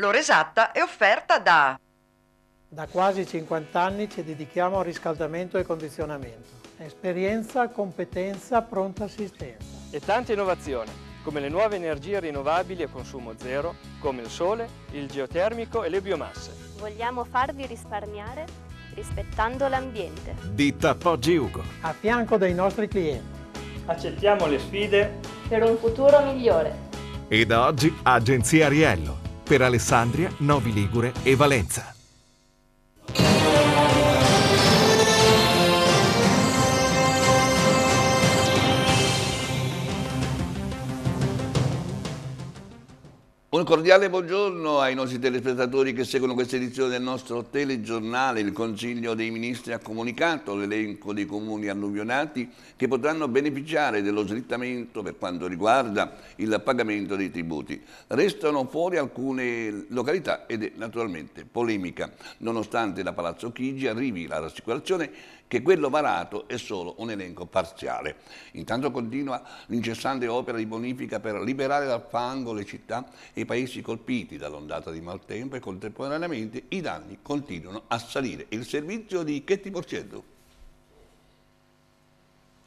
L'ora esatta è offerta da... Da quasi 50 anni ci dedichiamo al riscaldamento e condizionamento. Esperienza, competenza, pronta assistenza. E tante innovazioni, come le nuove energie rinnovabili a consumo zero, come il sole, il geotermico e le biomasse. Vogliamo farvi risparmiare rispettando l'ambiente. Ditta Poggi Ugo. A fianco dei nostri clienti. Accettiamo le sfide per un futuro migliore. E da oggi Agenzia Riello per Alessandria, Novi Ligure e Valenza. Un cordiale buongiorno ai nostri telespettatori che seguono questa edizione del nostro telegiornale. Il Consiglio dei Ministri ha comunicato l'elenco dei comuni alluvionati che potranno beneficiare dello slittamento per quanto riguarda il pagamento dei tributi. Restano fuori alcune località ed è naturalmente polemica. Nonostante da Palazzo Chigi arrivi la rassicurazione che quello varato è solo un elenco parziale. Intanto continua l'incessante opera di bonifica per liberare dal fango le città e i paesi colpiti dall'ondata di maltempo e contemporaneamente i danni continuano a salire. Il servizio di Chetti Porcello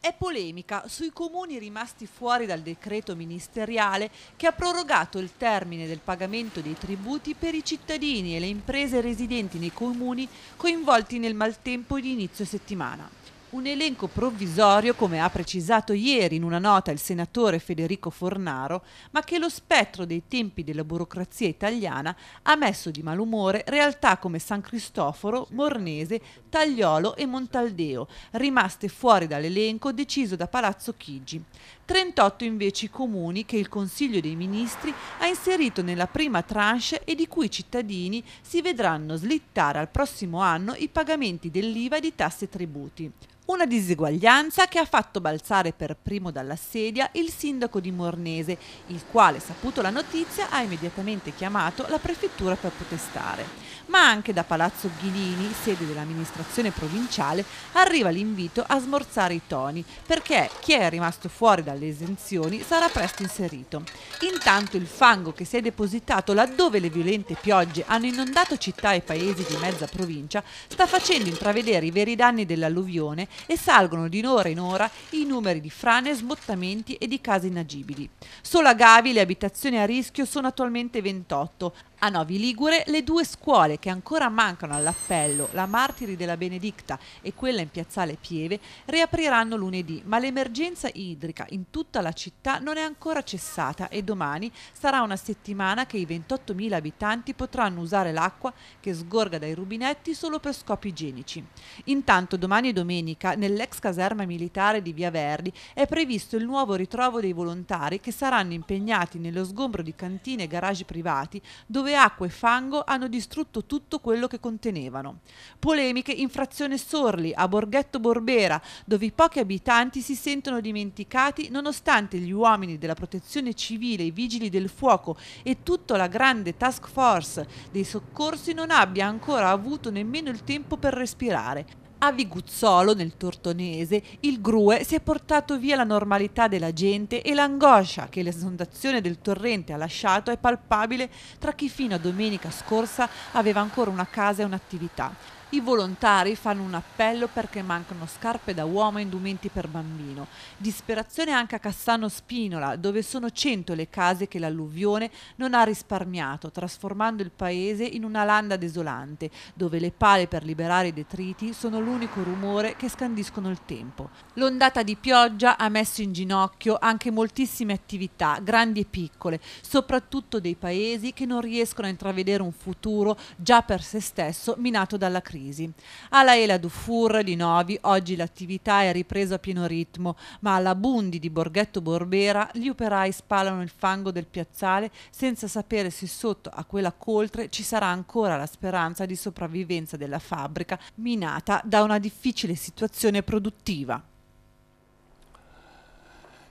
è polemica sui comuni rimasti fuori dal decreto ministeriale che ha prorogato il termine del pagamento dei tributi per i cittadini e le imprese residenti nei comuni coinvolti nel maltempo di inizio settimana. Un elenco provvisorio, come ha precisato ieri in una nota il senatore Federico Fornaro, ma che lo spettro dei tempi della burocrazia italiana ha messo di malumore realtà come San Cristoforo, Mornese, Tagliolo e Montaldeo, rimaste fuori dall'elenco deciso da Palazzo Chigi. 38 invece i comuni che il Consiglio dei Ministri ha inserito nella prima tranche e di cui i cittadini si vedranno slittare al prossimo anno i pagamenti dell'IVA e di tasse e tributi. Una diseguaglianza che ha fatto balzare per primo dalla sedia il sindaco di Mornese, il quale, saputo la notizia, ha immediatamente chiamato la prefettura per protestare. Ma anche da Palazzo Ghilini, sede dell'amministrazione provinciale, arriva l'invito a smorzare i toni, perché chi è rimasto fuori dalle esenzioni sarà presto inserito. Intanto il fango che si è depositato laddove le violente piogge hanno inondato città e paesi di mezza provincia sta facendo intravedere i veri danni dell'alluvione e salgono di ora in ora i numeri di frane, smottamenti e di case inagibili. Solo a Gavi le abitazioni a rischio sono attualmente 28, a ah Novi Ligure le due scuole che ancora mancano all'appello, la Martiri della Benedicta e quella in Piazzale Pieve, riapriranno lunedì, ma l'emergenza idrica in tutta la città non è ancora cessata e domani sarà una settimana che i 28.000 abitanti potranno usare l'acqua che sgorga dai rubinetti solo per scopi igienici. Intanto domani e domenica nell'ex caserma militare di Via Verdi è previsto il nuovo ritrovo dei volontari che saranno impegnati nello sgombro di cantine e garage privati dove dove acqua e fango hanno distrutto tutto quello che contenevano. Polemiche in frazione Sorli, a Borghetto Borbera, dove i pochi abitanti si sentono dimenticati nonostante gli uomini della protezione civile, i vigili del fuoco e tutta la grande task force dei soccorsi non abbia ancora avuto nemmeno il tempo per respirare a Viguzzolo, nel Tortonese, il Grue si è portato via la normalità della gente e l'angoscia che l'esondazione del torrente ha lasciato è palpabile tra chi fino a domenica scorsa aveva ancora una casa e un'attività. I volontari fanno un appello perché mancano scarpe da uomo e indumenti per bambino. Disperazione anche a Cassano Spinola, dove sono cento le case che l'alluvione non ha risparmiato, trasformando il paese in una landa desolante, dove le pale per liberare i detriti sono l'unico rumore che scandiscono il tempo. L'ondata di pioggia ha messo in ginocchio anche moltissime attività, grandi e piccole, soprattutto dei paesi che non riescono a intravedere un futuro già per se stesso minato dalla crisi. Parisi. Alla Ela Dufour di Novi oggi l'attività è ripresa a pieno ritmo, ma alla Bundi di Borghetto Borbera gli operai spalano il fango del piazzale senza sapere se sotto a quella coltre ci sarà ancora la speranza di sopravvivenza della fabbrica minata da una difficile situazione produttiva.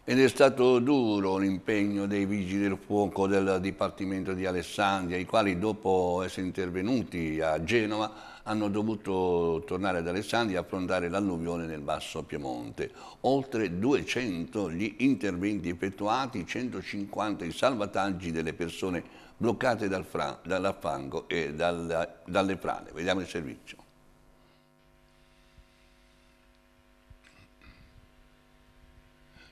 Ed è stato duro l'impegno dei vigili del fuoco del Dipartimento di Alessandria, i quali dopo essere intervenuti a Genova hanno dovuto tornare ad Alessandria e affrontare l'alluvione nel Basso Piemonte. Oltre 200 gli interventi effettuati, 150 i salvataggi delle persone bloccate dal dall'affango e dalla, dalle frane. Vediamo il servizio.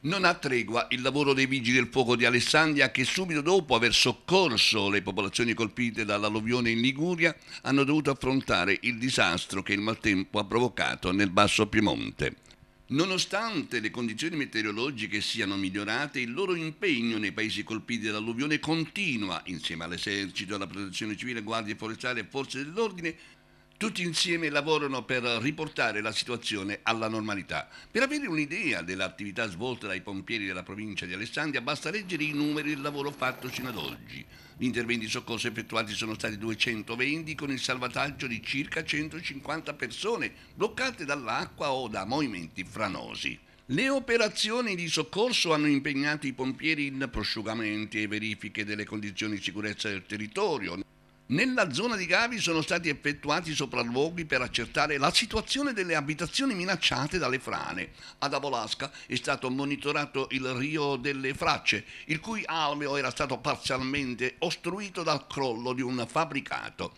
Non ha tregua il lavoro dei vigili del fuoco di Alessandria che subito dopo aver soccorso le popolazioni colpite dall'alluvione in Liguria hanno dovuto affrontare il disastro che il maltempo ha provocato nel Basso Piemonte. Nonostante le condizioni meteorologiche siano migliorate, il loro impegno nei paesi colpiti dall'alluvione continua, insieme all'esercito, alla protezione civile, guardie forestali e forze dell'ordine, tutti insieme lavorano per riportare la situazione alla normalità. Per avere un'idea dell'attività svolta dai pompieri della provincia di Alessandria basta leggere i numeri del lavoro fatto fino ad oggi. Gli interventi di soccorso effettuati sono stati 220 con il salvataggio di circa 150 persone bloccate dall'acqua o da movimenti franosi. Le operazioni di soccorso hanno impegnato i pompieri in prosciugamenti e verifiche delle condizioni di sicurezza del territorio, nella zona di Gavi sono stati effettuati sopralluoghi per accertare la situazione delle abitazioni minacciate dalle frane. Ad Avolasca è stato monitorato il rio delle Fracce, il cui alveo era stato parzialmente ostruito dal crollo di un fabbricato.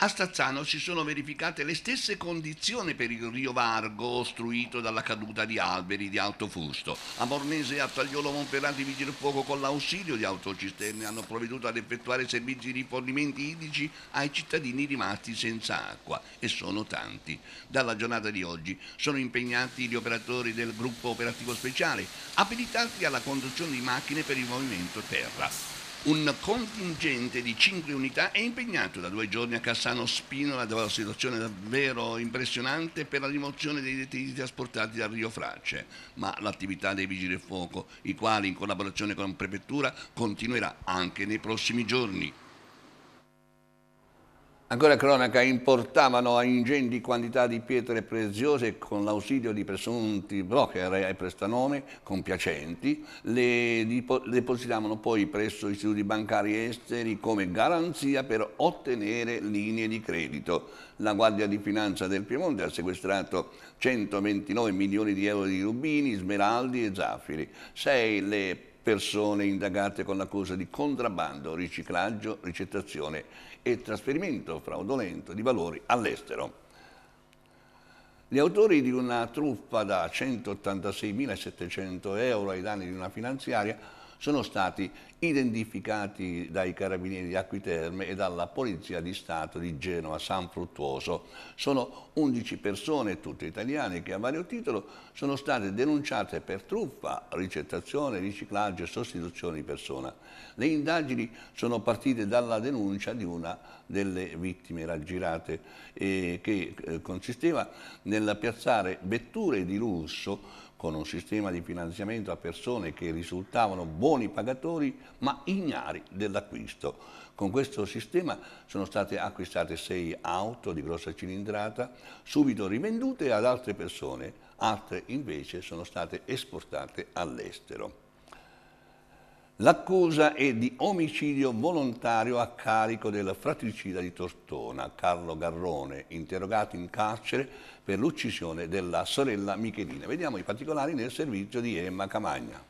A Stazzano si sono verificate le stesse condizioni per il Rio Vargo ostruito dalla caduta di alberi di alto fusto. A Mornese e a Tagliolo Monferrati i vigili del fuoco con l'ausilio di autocisterne hanno provveduto ad effettuare servizi di rifornimenti idrici ai cittadini rimasti senza acqua e sono tanti. Dalla giornata di oggi sono impegnati gli operatori del gruppo operativo speciale, abilitati alla conduzione di macchine per il movimento terra. Un contingente di 5 unità è impegnato da due giorni a Cassano Spinola, dove la situazione è davvero impressionante per la rimozione dei detenuti trasportati dal Rio Frace, ma l'attività dei vigili del fuoco, i quali in collaborazione con la prefettura continuerà anche nei prossimi giorni. Ancora cronaca, importavano a ingenti quantità di pietre preziose con l'ausilio di presunti broker e prestanome compiacenti, le depositavano poi presso istituti bancari esteri come garanzia per ottenere linee di credito. La Guardia di Finanza del Piemonte ha sequestrato 129 milioni di euro di rubini, smeraldi e zaffiri. Sei le persone indagate con l'accusa di contrabbando, riciclaggio, ricettazione e trasferimento fraudolento di valori all'estero. Gli autori di una truffa da 186.700 euro ai danni di una finanziaria sono stati identificati dai carabinieri di Acquiterme e dalla Polizia di Stato di Genova San Fruttuoso. Sono 11 persone, tutte italiane, che a vario titolo sono state denunciate per truffa, ricettazione, riciclaggio e sostituzione di persona. Le indagini sono partite dalla denuncia di una delle vittime raggirate eh, che eh, consisteva nel piazzare vetture di lusso con un sistema di finanziamento a persone che risultavano buoni pagatori ma ignari dell'acquisto. Con questo sistema sono state acquistate sei auto di grossa cilindrata, subito rivendute ad altre persone, altre invece sono state esportate all'estero. L'accusa è di omicidio volontario a carico del fratricida di Tortona, Carlo Garrone, interrogato in carcere per l'uccisione della sorella Michelina. Vediamo i particolari nel servizio di Emma Camagna.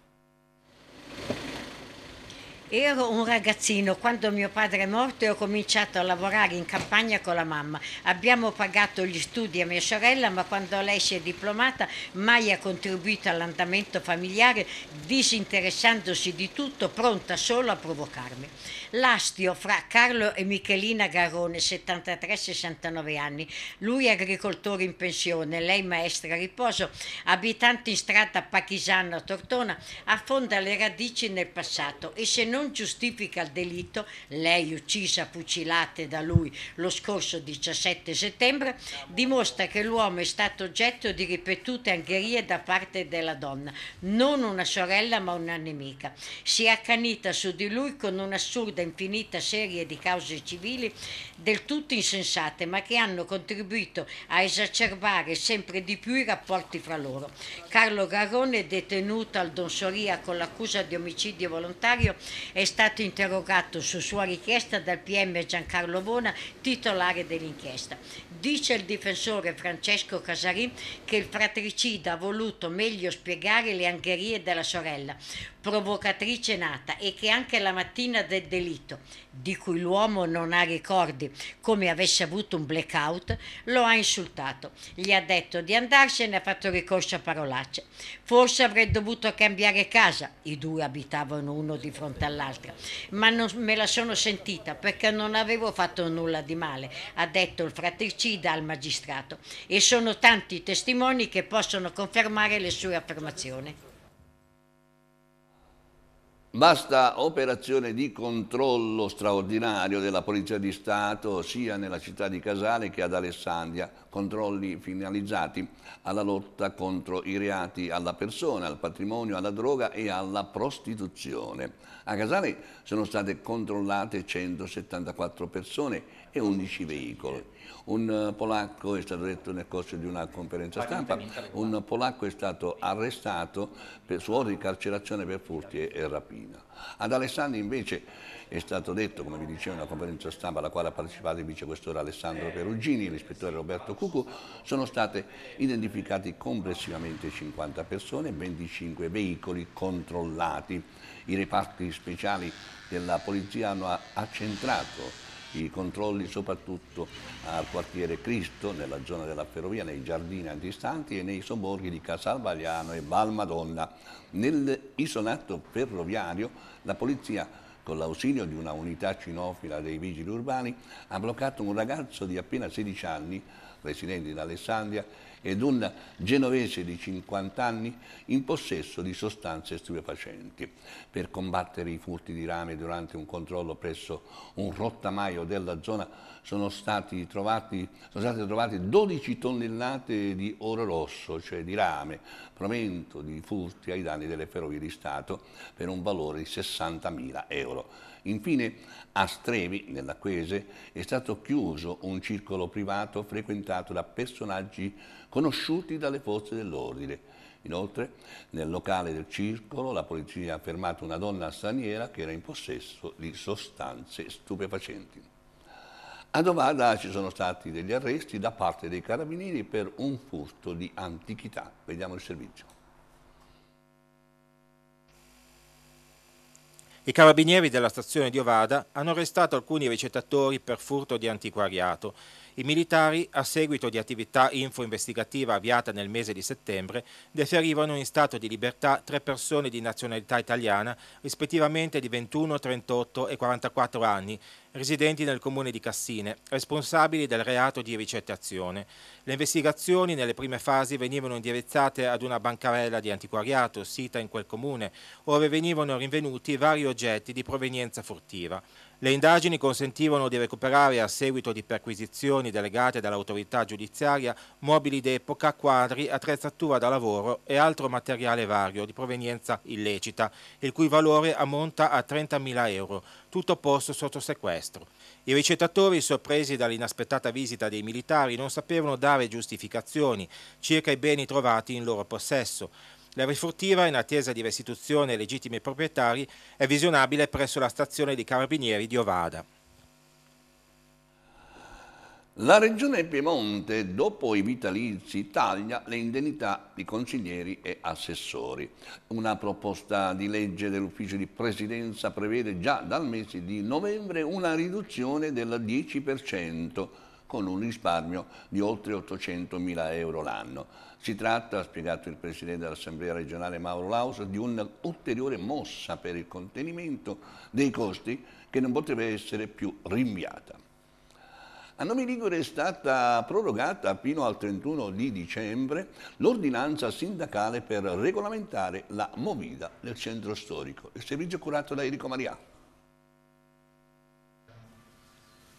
Ero un ragazzino, quando mio padre è morto e ho cominciato a lavorare in campagna con la mamma. Abbiamo pagato gli studi a mia sorella, ma quando lei si è diplomata mai ha contribuito all'andamento familiare, disinteressandosi di tutto, pronta solo a provocarmi. L'astio fra Carlo e Michelina Garrone, 73-69 anni, lui agricoltore in pensione, lei maestra a riposo, abitante in strada pachisana a Tortona, affonda le radici nel passato e se non non giustifica il delitto, lei uccisa a fucilate da lui lo scorso 17 settembre, dimostra che l'uomo è stato oggetto di ripetute angherie da parte della donna, non una sorella ma una nemica. Si è accanita su di lui con un'assurda infinita serie di cause civili del tutto insensate ma che hanno contribuito a esacerbare sempre di più i rapporti fra loro. Carlo Garrone è detenuto al Donsoria con l'accusa di omicidio volontario è stato interrogato su sua richiesta dal PM Giancarlo Vona, titolare dell'inchiesta. Dice il difensore Francesco Casarin che il fratricida ha voluto meglio spiegare le angherie della sorella provocatrice nata e che anche la mattina del delitto, di cui l'uomo non ha ricordi come avesse avuto un blackout, lo ha insultato, gli ha detto di andarsene e ha fatto ricorso a parolacce. Forse avrei dovuto cambiare casa, i due abitavano uno di fronte all'altro, ma non me la sono sentita perché non avevo fatto nulla di male, ha detto il fratricida al magistrato e sono tanti i testimoni che possono confermare le sue affermazioni. Basta operazione di controllo straordinario della Polizia di Stato sia nella città di Casale che ad Alessandria, controlli finalizzati alla lotta contro i reati alla persona, al patrimonio, alla droga e alla prostituzione. A Casale sono state controllate 174 persone e 11 veicoli. Un polacco, è stato detto nel corso di una conferenza stampa, un polacco è stato arrestato per, su ordine di carcerazione per furti e, e rapina. Ad Alessandria invece è stato detto, come vi dicevo in una conferenza stampa alla quale ha partecipato il vicequestore Alessandro Perugini e l'ispettore Roberto Cucu, sono state identificate complessivamente 50 persone e 25 veicoli controllati. I reparti speciali della polizia hanno accentrato i controlli soprattutto al quartiere Cristo, nella zona della ferrovia, nei giardini antistanti e nei sobborghi di Casalvagliano e Valmadonna. Nell'isonato ferroviario la polizia con l'ausilio di una unità cinofila dei vigili urbani, ha bloccato un ragazzo di appena 16 anni residente in Alessandria, ed un genovese di 50 anni in possesso di sostanze stupefacenti. Per combattere i furti di rame durante un controllo presso un rottamaio della zona sono, stati trovati, sono state trovate 12 tonnellate di oro rosso, cioè di rame, provento di furti ai danni delle ferrovie di Stato per un valore di 60.000 euro. Infine a Strevi, nell'Acquese, è stato chiuso un circolo privato frequentato da personaggi conosciuti dalle forze dell'ordine. Inoltre, nel locale del circolo, la polizia ha fermato una donna straniera che era in possesso di sostanze stupefacenti. A Novara ci sono stati degli arresti da parte dei carabinieri per un furto di antichità. Vediamo il servizio. I carabinieri della stazione di Ovada hanno arrestato alcuni ricettatori per furto di antiquariato. I militari, a seguito di attività info-investigativa avviata nel mese di settembre, deferivano in stato di libertà tre persone di nazionalità italiana, rispettivamente di 21, 38 e 44 anni, residenti nel comune di Cassine, responsabili del reato di ricettazione. Le investigazioni nelle prime fasi venivano indirizzate ad una bancarella di antiquariato sita in quel comune, dove venivano rinvenuti vari oggetti di provenienza furtiva. Le indagini consentivano di recuperare, a seguito di perquisizioni delegate dall'autorità giudiziaria, mobili d'epoca, quadri, attrezzatura da lavoro e altro materiale vario di provenienza illecita, il cui valore ammonta a 30.000 euro, tutto posto sotto sequestro. I ricettatori, sorpresi dall'inaspettata visita dei militari, non sapevano dare giustificazioni circa i beni trovati in loro possesso. La rifurtiva, in attesa di restituzione ai legittimi proprietari, è visionabile presso la stazione dei Carabinieri di Ovada. La Regione Piemonte, dopo i vitalizi, taglia le indennità di consiglieri e assessori. Una proposta di legge dell'Ufficio di Presidenza prevede già dal mese di novembre una riduzione del 10% con un risparmio di oltre 800.000 euro l'anno. Si tratta, ha spiegato il Presidente dell'Assemblea regionale Mauro Lausa, di un'ulteriore mossa per il contenimento dei costi che non poteva essere più rinviata. A Nomi Ligure è stata prorogata fino al 31 di dicembre l'ordinanza sindacale per regolamentare la movida del centro storico. Il servizio curato da Enrico Mariano.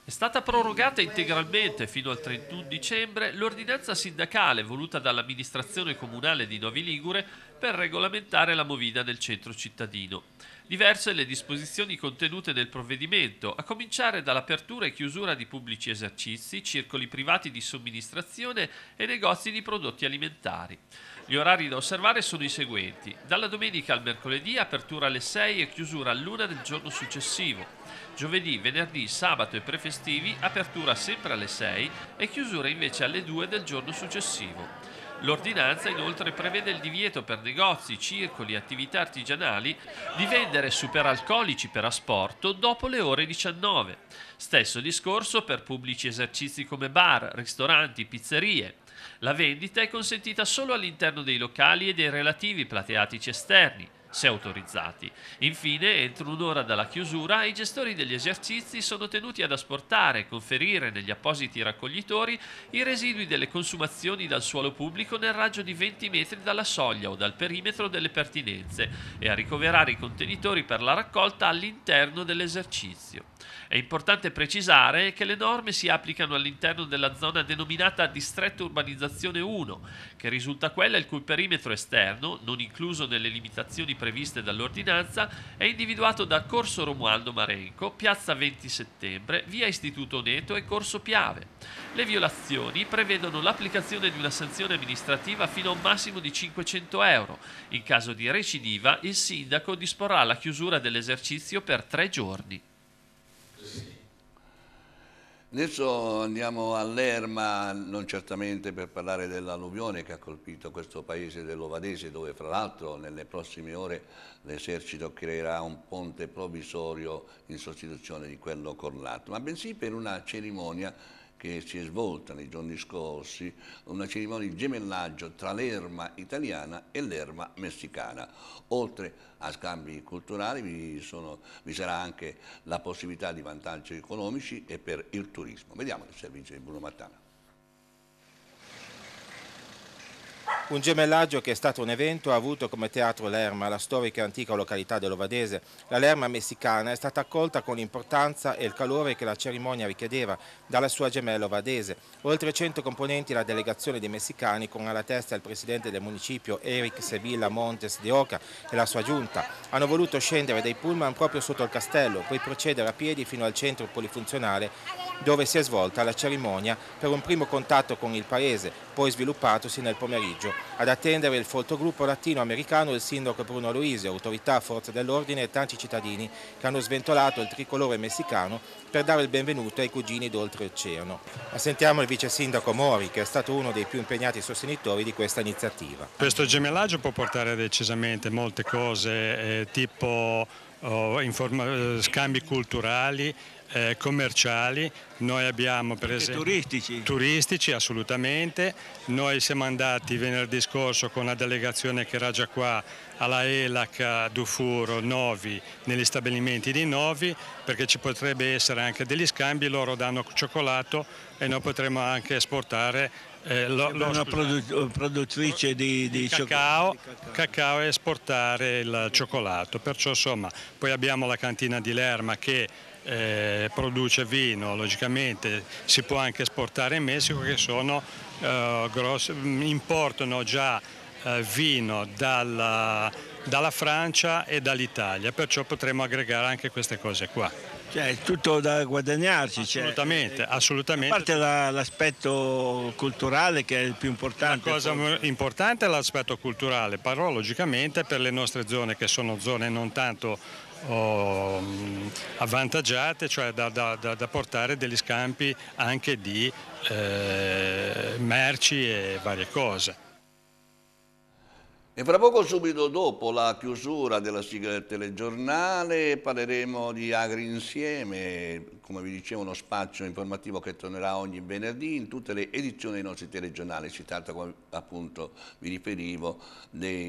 È stata prorogata integralmente fino al 31 dicembre l'ordinanza sindacale voluta dall'amministrazione comunale di Novi Ligure per regolamentare la movida del centro cittadino. Diverse le disposizioni contenute nel provvedimento, a cominciare dall'apertura e chiusura di pubblici esercizi, circoli privati di somministrazione e negozi di prodotti alimentari. Gli orari da osservare sono i seguenti. Dalla domenica al mercoledì apertura alle 6 e chiusura all'1 del giorno successivo. Giovedì, venerdì, sabato e prefestivi apertura sempre alle 6 e chiusura invece alle 2 del giorno successivo. L'ordinanza inoltre prevede il divieto per negozi, circoli e attività artigianali di vendere superalcolici per asporto dopo le ore 19. Stesso discorso per pubblici esercizi come bar, ristoranti, pizzerie. La vendita è consentita solo all'interno dei locali e dei relativi plateatici esterni se autorizzati. Infine, entro un'ora dalla chiusura, i gestori degli esercizi sono tenuti ad asportare e conferire negli appositi raccoglitori i residui delle consumazioni dal suolo pubblico nel raggio di 20 metri dalla soglia o dal perimetro delle pertinenze e a ricoverare i contenitori per la raccolta all'interno dell'esercizio. È importante precisare che le norme si applicano all'interno della zona denominata Distretto Urbanizzazione 1, che risulta quella il cui perimetro esterno, non incluso nelle limitazioni previste dall'ordinanza, è individuato da Corso Romualdo Marenco, Piazza 20 Settembre, Via Istituto Neto e Corso Piave. Le violazioni prevedono l'applicazione di una sanzione amministrativa fino a un massimo di 500 euro. In caso di recidiva, il sindaco disporrà la chiusura dell'esercizio per tre giorni. Adesso andiamo all'Erma, non certamente per parlare dell'alluvione che ha colpito questo paese dell'Ovadese, dove fra l'altro nelle prossime ore l'esercito creerà un ponte provvisorio in sostituzione di quello corlato, ma bensì per una cerimonia che si è svolta nei giorni scorsi una cerimonia di gemellaggio tra l'erma italiana e l'erma messicana. Oltre a scambi culturali vi, sono, vi, sarà anche la possibilità di vantaggi economici e per il turismo. Vediamo il servizio di Bruno Mattana. Un gemellaggio che è stato un evento ha avuto come teatro Lerma, la storica e antica località dell'Ovadese. La Lerma messicana è stata accolta con l'importanza e il calore che la cerimonia richiedeva dalla sua gemella ovadese. Oltre 100 componenti la delegazione dei messicani con alla testa il presidente del municipio Eric Sevilla Montes de Oca e la sua giunta hanno voluto scendere dai pullman proprio sotto il castello, poi procedere a piedi fino al centro polifunzionale dove si è svolta la cerimonia per un primo contatto con il paese, poi sviluppatosi nel pomeriggio. Ad attendere il folto gruppo latinoamericano il sindaco Bruno Luisi, autorità, forze dell'ordine e tanti cittadini che hanno sventolato il tricolore messicano per dare il benvenuto ai cugini d'oltreoceano. Ma sentiamo il vice sindaco Mori, che è stato uno dei più impegnati sostenitori di questa iniziativa. Questo gemellaggio può portare decisamente molte cose, eh, tipo Oh, eh, scambi culturali eh, commerciali, noi abbiamo per Anche esempio... Turistici? Turistici, assolutamente. Noi siamo andati venerdì scorso con una delegazione che era già qua alla ELAC Dufuro Novi, negli stabilimenti di Novi, perché ci potrebbe essere anche degli scambi, loro danno cioccolato e noi potremmo anche esportare eh, lo, una produ produttrice di, di, di, cacao, di, cacao, cacao, e esportare il cioccolato. Perciò insomma, poi abbiamo la cantina di Lerma che eh, produce vino, logicamente si può anche esportare in Messico che sono, eh, gross, importano già eh, vino dalla, dalla Francia e dall'Italia, perciò potremo aggregare anche queste cose qua. Cioè, è tutto da guadagnarci. Assolutamente, cioè, assolutamente. A parte la, l'aspetto culturale che è il più importante. La cosa forse. importante è l'aspetto culturale, però logicamente per le nostre zone che sono zone non tanto oh, avvantaggiate, cioè da, da, da, portare degli scampi anche di eh, merci e varie cose. E fra poco, subito dopo la chiusura della sigla del telegiornale, parleremo di Agri Insieme, come vi dicevo, uno spazio informativo che tornerà ogni venerdì in tutte le edizioni dei nostri telegiornali. Si tratta, come appunto vi riferivo,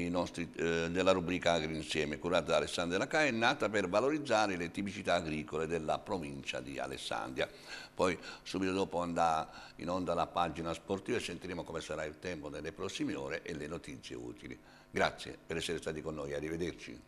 nostri, eh, della rubrica Agri Insieme, curata da Alessandria Lacaia, nata per valorizzare le tipicità agricole della provincia di Alessandria. Poi, subito dopo, andrà in onda la pagina sportiva e sentiremo come sarà il tempo nelle prossime ore e le notizie utili. Grazie per essere stati con noi, arrivederci.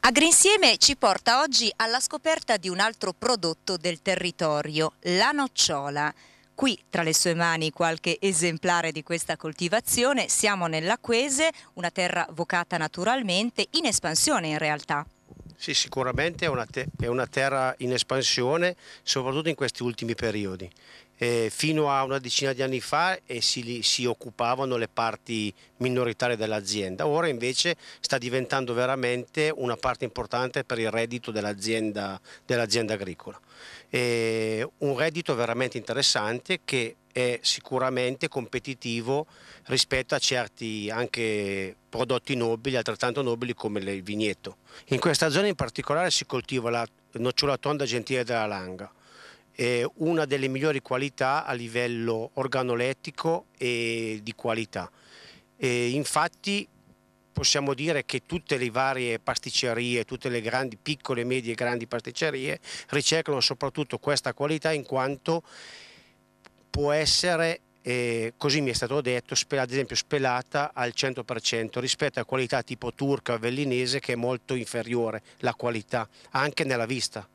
Agrinsieme ci porta oggi alla scoperta di un altro prodotto del territorio, la nocciola qui tra le sue mani qualche esemplare di questa coltivazione. Siamo nell'Aquese, una terra vocata naturalmente, in espansione in realtà. Sì, sicuramente è una, è una, terra in espansione, soprattutto in questi ultimi periodi eh, fino a una decina di anni fa eh, si, si, occupavano le parti minoritarie dell'azienda, ora invece sta diventando veramente una parte importante per il reddito dell'azienda dell agricola. Eh, un reddito veramente interessante che è sicuramente competitivo rispetto a certi anche prodotti nobili, altrettanto nobili come il vigneto. In questa zona in particolare si coltiva la nocciola tonda gentile della langa, eh, una delle migliori qualità a livello organolettico e di qualità. E infatti possiamo dire che tutte le varie pasticcerie, tutte le grandi, piccole, medie e grandi pasticcerie ricercano soprattutto questa qualità in quanto può essere, eh, così mi è stato detto, ad esempio spelata al 100% rispetto a qualità tipo turca o vellinese che è molto inferiore la qualità, anche nella vista.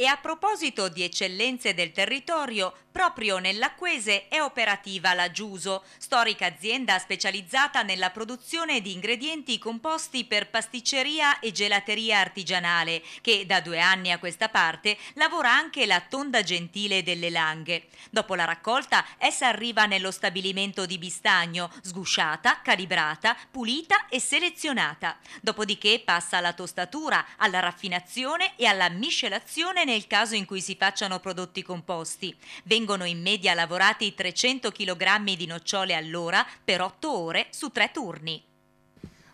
E a proposito di eccellenze del territorio, Proprio nell'Acquese è operativa la Giuso, storica azienda specializzata nella produzione di ingredienti composti per pasticceria e gelateria artigianale, che da due anni a questa parte lavora anche la tonda gentile delle Langhe. Dopo la raccolta, essa arriva nello stabilimento di Bistagno, sgusciata, calibrata, pulita e selezionata. Dopodiché passa alla tostatura, alla raffinazione e alla miscelazione nel caso in cui si facciano prodotti composti. Vengono vengono in media lavorati 300 kg di nocciole all'ora per 8 ore su 3 turni.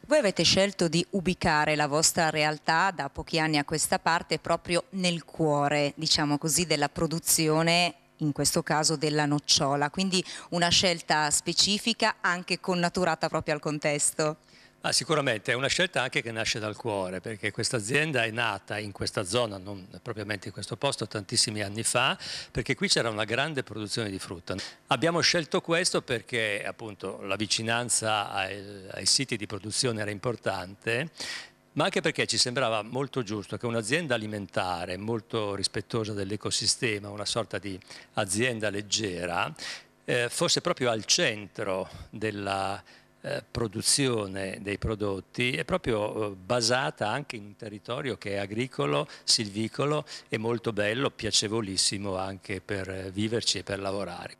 Voi avete scelto di ubicare la vostra realtà da pochi anni a questa parte proprio nel cuore, diciamo così, della produzione in questo caso della nocciola, quindi una scelta specifica anche connaturata proprio al contesto. Ah, sicuramente è una scelta anche che nasce dal cuore, perché questa azienda è nata in questa zona, non propriamente in questo posto, tantissimi anni fa, perché qui c'era una grande produzione di frutta. Abbiamo scelto questo perché appunto la vicinanza ai, ai siti di produzione era importante ma anche perché ci sembrava molto giusto che un'azienda alimentare molto rispettosa dell'ecosistema, una sorta di azienda leggera, eh, fosse proprio al centro della, eh, produzione dei prodotti è proprio eh, basata anche in un territorio che è agricolo, silvicolo e molto bello, piacevolissimo anche per eh, viverci e per lavorare.